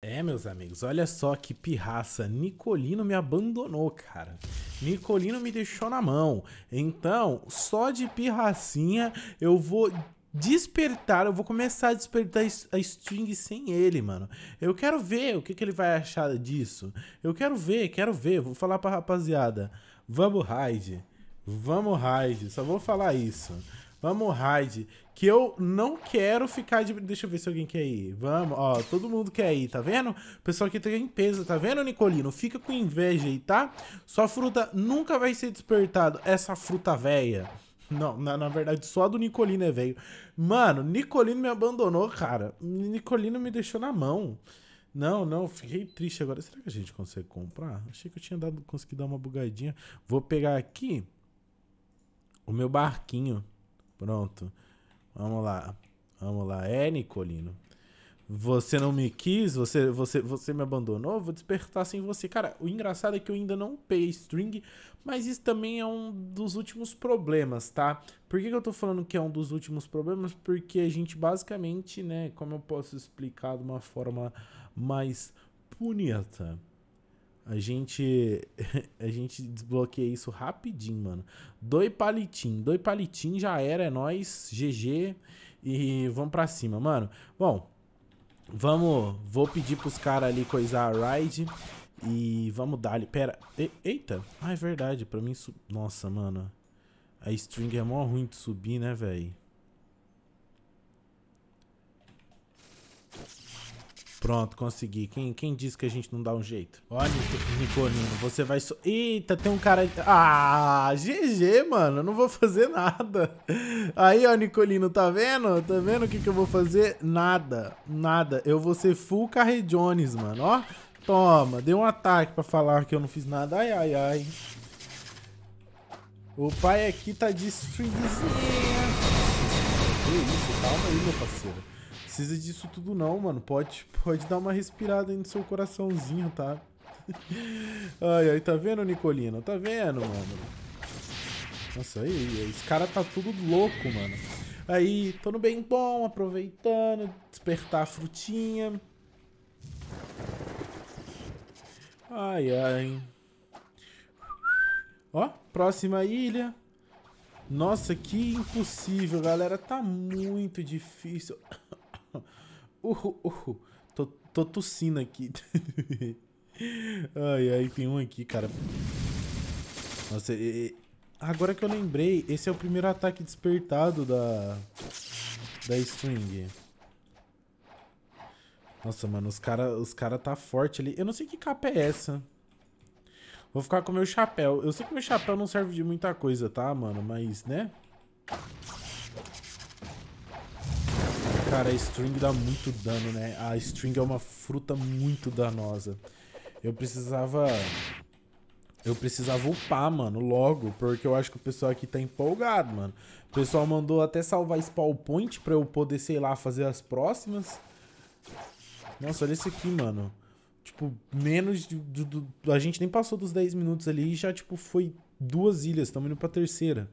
É, meus amigos, olha só que pirraça. Nicolino me abandonou, cara. Nicolino me deixou na mão. Então, só de pirracinha eu vou despertar, eu vou começar a despertar a string sem ele, mano. Eu quero ver o que, que ele vai achar disso. Eu quero ver, quero ver. Vou falar pra rapaziada. Vamos raid. Vamos raid. Só vou falar isso. Vamos, raid. Que eu não quero ficar de. Deixa eu ver se alguém quer ir. Vamos, ó. Todo mundo quer ir, tá vendo? O pessoal aqui tem peso, tá vendo, Nicolino? Fica com inveja aí, tá? Sua fruta nunca vai ser despertado. Essa fruta velha. Não, na, na, verdade, só a do Nicolino é velho. Mano, Nicolino me abandonou, cara. Nicolino me deixou na mão. Não, não, fiquei triste agora. Será que a gente consegue comprar? Achei que eu tinha dado, consegui dar uma bugadinha. Vou pegar aqui o meu barquinho. Pronto. Vamos lá. Vamos lá. É, Nicolino. Você não me quis, você, você, você me abandonou, vou despertar sem você. Cara, o engraçado é que eu ainda não peguei string, mas isso também é um dos últimos problemas, tá? Por que, que eu tô falando que é um dos últimos problemas? Porque a gente basicamente, né, como eu posso explicar de uma forma mais bonita, a gente a gente desbloqueia isso rapidinho, mano. Doi palitinho doi palitinho já era, é nós, GG e vamos para cima, mano. Bom, vamos, vou pedir pros caras ali coisar a ride e vamos dar ali. Pera, e, eita. Ah, é verdade, para mim, nossa, mano. A string é mó ruim de subir, né, velho? Pronto, consegui. Quem, quem disse que a gente não dá um jeito? Olha, Nicolino, você vai... So... Eita, tem um cara... Ah, GG, mano. Eu não vou fazer nada. Aí, ó, Nicolino, tá vendo? Tá vendo o que, que eu vou fazer? Nada, nada. Eu vou ser full Carre Jones, mano, ó. Toma, deu um ataque pra falar que eu não fiz nada. Ai, ai, ai. O pai aqui tá de stringzinha. Que isso, calma aí, meu parceiro precisa disso tudo não, mano. Pode, pode dar uma respirada aí no seu coraçãozinho, tá? ai, ai, tá vendo, Nicolino? Tá vendo, mano? Nossa, aí, esse cara tá tudo louco, mano. Aí, tô no bem bom, aproveitando, despertar a frutinha. Ai, ai. Ó, próxima ilha. Nossa, que impossível, galera. Tá muito difícil. Uhu, uhu, Tô, tô tossindo aqui. ai, ai, tem um aqui, cara. Nossa, e, agora que eu lembrei, esse é o primeiro ataque despertado da... Da String. Nossa, mano, os cara, os cara tá forte ali. Eu não sei que capa é essa. Vou ficar com meu chapéu. Eu sei que meu chapéu não serve de muita coisa, tá, mano? Mas, né? Cara, a string dá muito dano, né? A string é uma fruta muito danosa. Eu precisava... Eu precisava upar, mano, logo, porque eu acho que o pessoal aqui tá empolgado, mano. O pessoal mandou até salvar spawn point pra eu poder, sei lá, fazer as próximas. Nossa, olha esse aqui, mano. Tipo, menos... De, a gente nem passou dos 10 minutos ali e já, tipo, foi duas ilhas. Estamos indo pra terceira.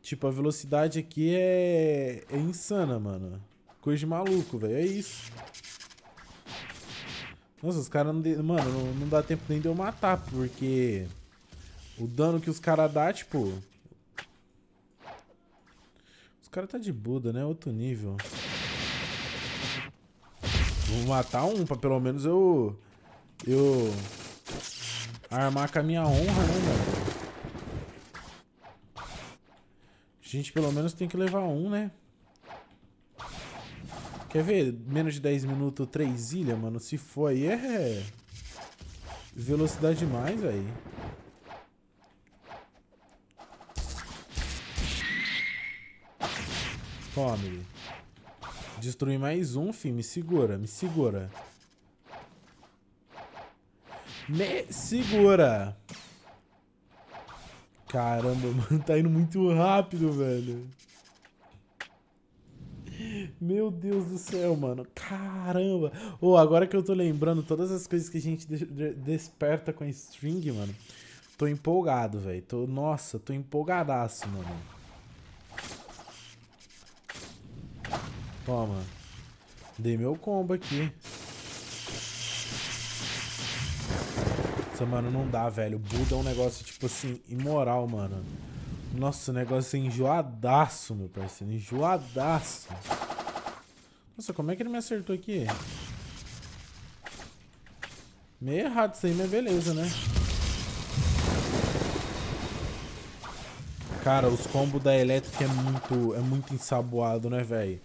Tipo, a velocidade aqui é, é insana, mano. Coisa de maluco, velho. É isso. Nossa, os caras não... De... Mano, não, não, dá tempo nem de eu matar, porque... O dano que os caras dá, tipo... Os caras tá de Buda, né? É outro nível. Vou matar um, pra pelo menos eu... Eu... Armar com a minha honra, né, mano? A gente pelo menos tem que levar um, né? Quer ver? Menos de 10 minutos, 3 ilhas, mano. Se for aí, é... Velocidade demais, velho. Tome. Destruir mais um, fi. Me segura, me segura. Me segura. Caramba, mano. Tá indo muito rápido, velho. Meu Deus do céu, mano. Caramba. Oh, agora que eu tô lembrando todas as coisas que a gente desperta com a string, mano. Tô empolgado, velho. Tô... Nossa, tô empolgadaço, mano. Toma. Dei meu combo aqui. Nossa, mano, não dá, velho. Buda é um negócio, tipo assim, imoral, mano. Nossa, o negócio é enjoadaço, meu parceiro. Enjoadaço. Nossa, como é que ele me acertou aqui? Meio errado isso aí, mas beleza, né? Cara, os combos da elétrica é muito, é muito ensaboado, né, velho?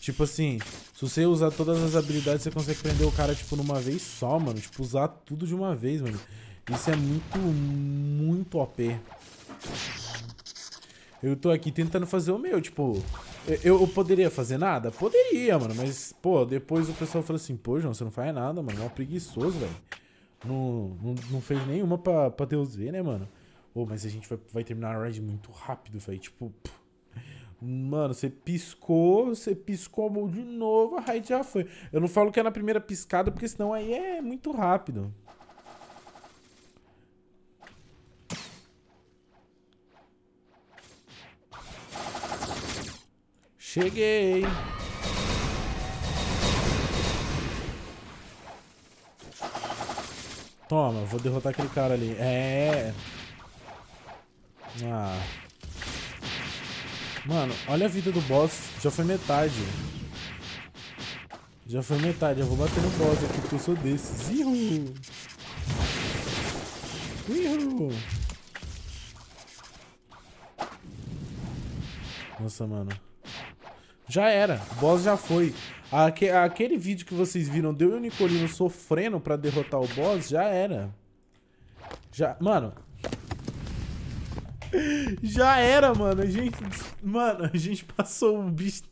Tipo assim, se você usar todas as habilidades, você consegue prender o cara, tipo, numa vez só, mano. Tipo, usar tudo de uma vez, mano. Isso é muito, muito OP. Eu tô aqui tentando fazer o meu, tipo... Eu, eu, poderia fazer nada? Poderia, mano, mas, pô, depois o pessoal falou assim, pô, João, você não faz nada, mano, é preguiçoso, velho. Não, não, não, fez nenhuma pra, pra Deus ver, né, mano? Ô, mas a gente vai, vai terminar a raid muito rápido, velho, tipo... Mano, você piscou, você piscou a mão de novo, a raid já foi. Eu não falo que é na primeira piscada, porque senão aí é muito rápido. Cheguei. Toma, vou derrotar aquele cara ali. É. Ah. Mano, olha a vida do boss. Já foi metade. Já foi metade. Eu vou bater no boss aqui porque eu sou desses. Ihu! Ihu! Nossa, mano. Já era, o boss já foi. Aque, aquele vídeo que vocês viram deu eu e o Nicolino sofrendo pra derrotar o boss, já era. Já, mano... Já era, mano. A gente, mano, a gente passou um bicho...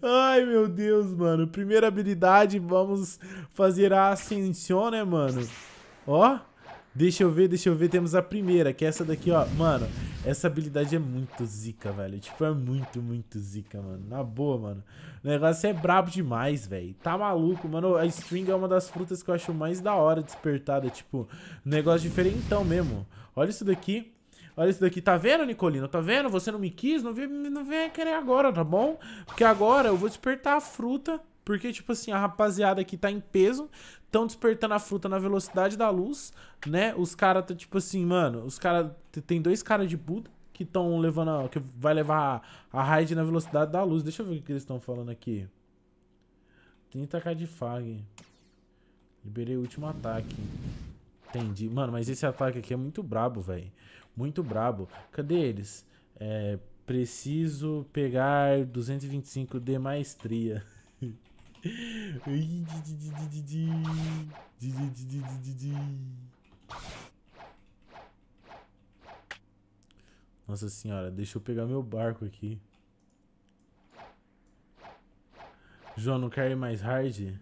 Ai, meu Deus, mano. Primeira habilidade, vamos fazer a ascensão, né, mano? Ó, deixa eu ver, deixa eu ver. Temos a primeira, que é essa daqui, ó. Mano, essa habilidade é muito zica, velho. Tipo, é muito, muito zica, mano. Na boa, mano. O negócio é brabo demais, velho. Tá maluco, mano. A string é uma das frutas que eu acho mais da hora despertada. Tipo, negócio diferentão mesmo. Olha isso daqui. Olha isso daqui, tá vendo, Nicolino? Tá vendo? Você não me quis? Não vem, não vem querer agora, tá bom? Porque agora eu vou despertar a fruta porque, tipo assim, a rapaziada aqui tá em peso, tão despertando a fruta na velocidade da luz, né? Os caras tá, tipo assim, mano, os caras. Tem dois caras de Buda que estão levando. A, que vai levar a, a raid na velocidade da luz. Deixa eu ver o que eles estão falando aqui. 30k de fag. Liberei o último ataque. Entendi. Mano, mas esse ataque aqui é muito brabo, velho. Muito brabo. Cadê eles? É, preciso pegar 225 de maestria. Nossa senhora, deixa eu pegar meu barco aqui. João, não quer ir mais hard?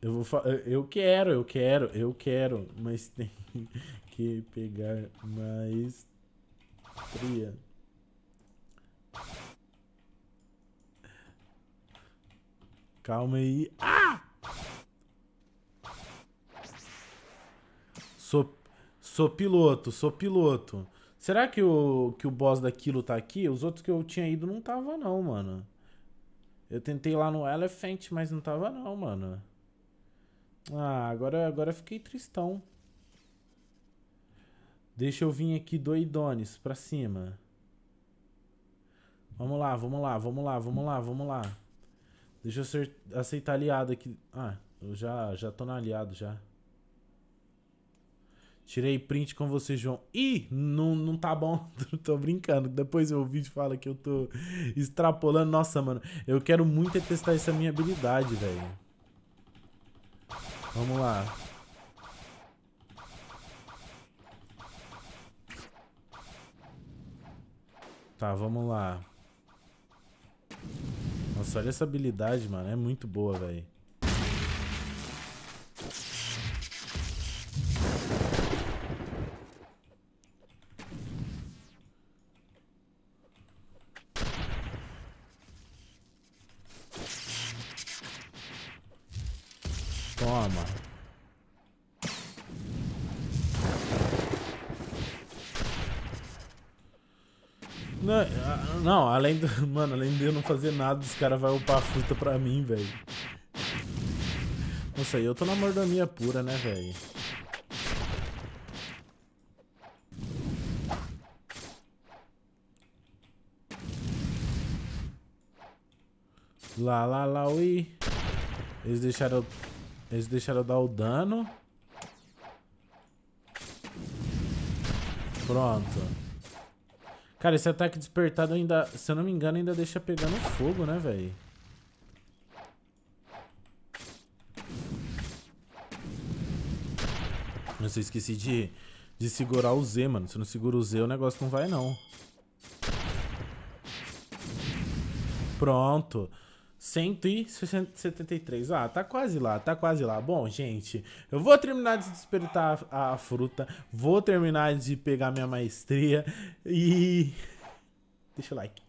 Eu vou Eu quero, eu quero, eu quero. Mas tem que pegar mais tria. Calma aí. Ah! Sou, sou piloto, sou piloto. Será que o, que o boss daquilo tá aqui? Os outros que eu tinha ido não tava não, mano. Eu tentei lá no Elephant, mas não tava não, mano. Ah, agora, agora fiquei tristão. Deixa eu vir aqui doidones pra cima. Vamos lá, vamos lá, vamos lá, vamos lá, vamos lá. Deixa eu ser, aceitar aliado aqui. Ah, eu já, já tô na aliado já. Tirei print com você, João. Ih, não, não tá bom. tô brincando. Depois o vídeo fala que eu tô extrapolando. Nossa, mano, eu quero muito é testar essa minha habilidade, velho. Vamos lá. Tá, vamos lá. Nossa, olha essa habilidade, mano. É muito boa, velho. Toma. Não, não, além do. Mano, além de eu não fazer nada, os caras vão upar fruta pra mim, velho. Não sei, eu tô na mordomia pura, né, velho? Lá, lá, lá, ui. Eles deixaram. Eles deixaram dar o dano. Pronto. Cara, esse ataque despertado ainda, se eu não me engano, ainda deixa pegando fogo, né, velho? Nossa, eu esqueci de, de segurar o Z, mano. Se não segura o Z, o negócio não vai, não. Pronto. 173. Ah, tá quase lá, tá quase lá. Bom, gente, eu vou terminar de despertar a, fruta, vou terminar de pegar minha maestria e. Deixa o like.